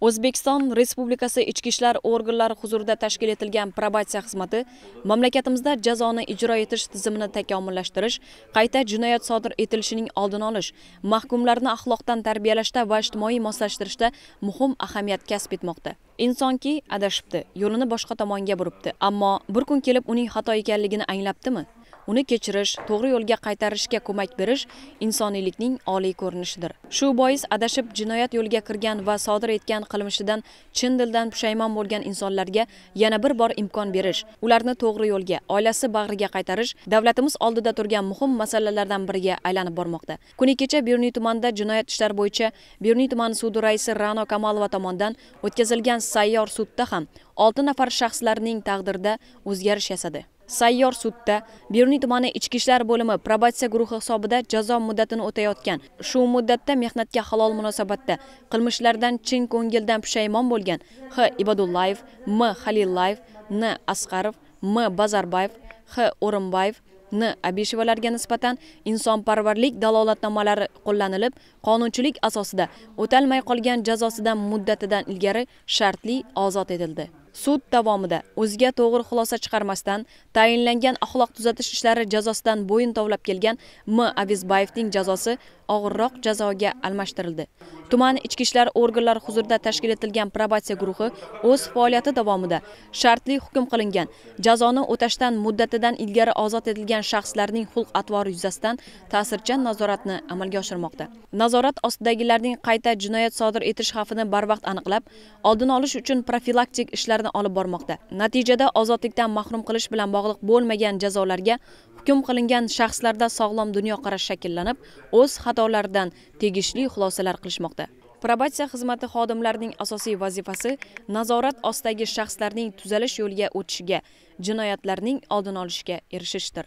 O'zbekiston Respublikasi ichki ishlar organlari huzurida tashkil etilgan probatsiya xizmati mamlakatimizda jazoni ijro etish tizimini takomillashtirish, qayta jinoyat sodir etilishining oldini olish, mahkumlarni axloqdan tarbiyalashda va ijtimoiy moslashtirishda muhim ahamiyat kasb etmoqda. Insonki adashibdi, yo'lini boshqa tomonga buribdi, ammo bir kun kelib uning xato ekanligini anglatdimi? uni kechirish to'g'ri yo'lga qaytarishga ko'mak berish insoniylikning oliy ko'rinishidir shu bois adashib jinoyat yo'liga kirgan va sodir etgan qilmishidan chin dildan pushaymon bo'lgan insonlarga yana bir bor imkon berish ularni to'g'ri yo'lga oilasi bag'riga qaytarish davlatimiz oldida turgan muhim masalalardan biriga aylanib bormoqda kuni kecha beruniy tumanida jinoyat ishlari bo'yicha beruniy tumani sudi raisi rano kamalova tomonidan o'tkazilgan sayyor sudda ham olti nafar shaxslarning taqdirida o'zgarish yasadi Sayyor sudda Beruniy tumani ichki ishlar bo'limi probatsiya guruhi hisobida jazo muddatini o'tayotgan, shu muddatda mehnatga halol munosabatda qilmishlardan chin ko'ngildan pushaymon bo'lgan H Ibadullayev, M Halilayev, N Asqarov, M Bazarbayev, H O'rinbayev N Abishevalarga nisbatan insonparvarlik dalolatnomalari qo'llanilib, qonunchilik asosida o'talmay qolgan jazosidan muddatidan ilgari shartli ozod etildi. sud davomida o'ziga to'g'ri xulosa chiqarmasdan tayinlangan axloq tuzatish ishlari jazosidan bo'yin tovlab kelgan M Avizbayevning jazosi og'irroq jazoga almashtirildi. Tuman ichki ishlar organlari huzurida tashkil etilgan probatsiya guruhi o'z faoliyati davomida shartli hukm qilingan jazoni o'tashdan muddatidan ilgari ozod etilgan shaxslarning xulq-atvori yuzasidan ta'sirchan nazoratni amalga oshirmoqda. Nazorat ostidagilarning qayta jinoyat sodir etish xavfini barvaqt aniqlab, oldini olish uchun profilaktik ishlarni ishlarini olib bormoqda natijada ozodlikdan mahrum qilish bilan bog'liq bo'lmagan jazolarga hukm qilingan shaxslarda sog'lom dunyoqarash shakllanib o'z xatolaridan tegishli xulosalar qilishmoqda probatsiya xizmati xodimlarining asosiy vazifasi nazorat ostidagi shaxslarning tuzalish yo'liga o'tishiga jinoyatlarning oldini olishga erishishdir